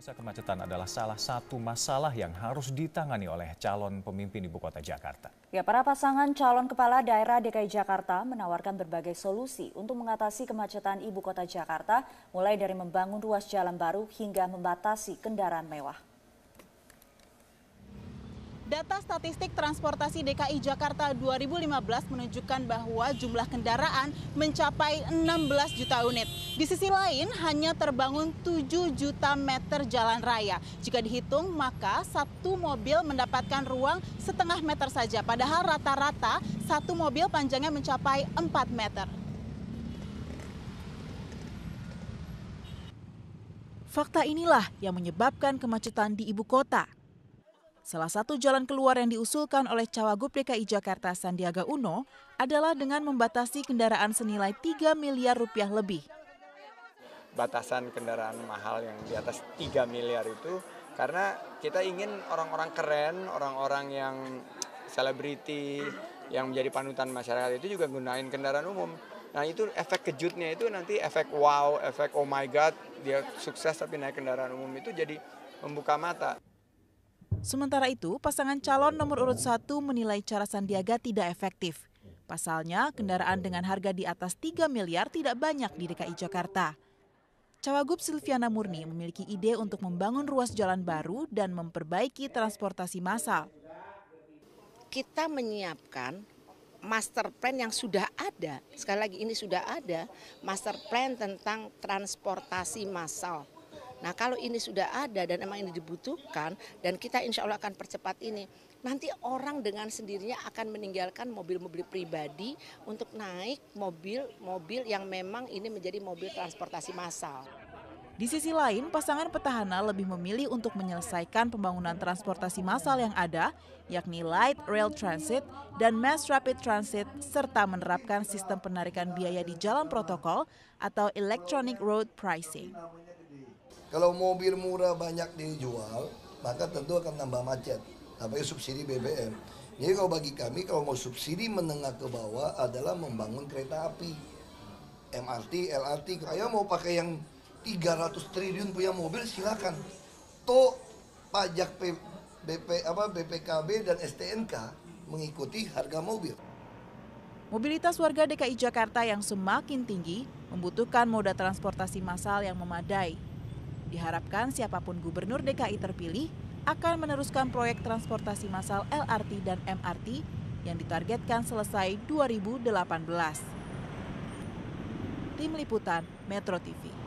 Desa kemacetan adalah salah satu masalah yang harus ditangani oleh calon pemimpin ibu kota Jakarta. Ya, para pasangan calon kepala daerah DKI Jakarta menawarkan berbagai solusi untuk mengatasi kemacetan ibu kota Jakarta, mulai dari membangun ruas jalan baru hingga membatasi kendaraan mewah. Data statistik transportasi DKI Jakarta 2015 menunjukkan bahwa jumlah kendaraan mencapai 16 juta unit. Di sisi lain, hanya terbangun 7 juta meter jalan raya. Jika dihitung, maka satu mobil mendapatkan ruang setengah meter saja. Padahal rata-rata satu mobil panjangnya mencapai 4 meter. Fakta inilah yang menyebabkan kemacetan di ibu kota. Salah satu jalan keluar yang diusulkan oleh Cawagup DKI Jakarta Sandiaga Uno adalah dengan membatasi kendaraan senilai 3 miliar rupiah lebih. Batasan kendaraan mahal yang di atas 3 miliar itu karena kita ingin orang-orang keren, orang-orang yang selebriti, yang menjadi panutan masyarakat itu juga gunain kendaraan umum. Nah itu efek kejutnya itu nanti efek wow, efek oh my god, dia sukses tapi naik kendaraan umum itu jadi membuka mata. Sementara itu, pasangan calon nomor urut satu menilai cara Sandiaga tidak efektif. Pasalnya, kendaraan dengan harga di atas 3 miliar tidak banyak di DKI Jakarta. Cawagup Silviana Murni memiliki ide untuk membangun ruas jalan baru dan memperbaiki transportasi massal. Kita menyiapkan master plan yang sudah ada. Sekali lagi ini sudah ada, master plan tentang transportasi massal Nah kalau ini sudah ada dan emang ini dibutuhkan dan kita insya Allah akan percepat ini, nanti orang dengan sendirinya akan meninggalkan mobil-mobil pribadi untuk naik mobil-mobil yang memang ini menjadi mobil transportasi massal. Di sisi lain, pasangan petahana lebih memilih untuk menyelesaikan pembangunan transportasi massal yang ada, yakni light rail transit dan mass rapid transit, serta menerapkan sistem penarikan biaya di jalan protokol atau electronic road pricing. Kalau mobil murah banyak dijual, maka tentu akan nambah macet. Namanya subsidi BBM. Jadi kalau bagi kami, kalau mau subsidi menengah ke bawah adalah membangun kereta api. MRT, LRT, Kaya mau pakai yang 300 triliun punya mobil silakan. Tuh pajak P, BP apa BPKB dan STNK mengikuti harga mobil. Mobilitas warga DKI Jakarta yang semakin tinggi membutuhkan moda transportasi massal yang memadai Diharapkan siapapun gubernur DKI terpilih akan meneruskan proyek transportasi massal LRT dan MRT yang ditargetkan selesai 2018. Tim Liputan Metro TV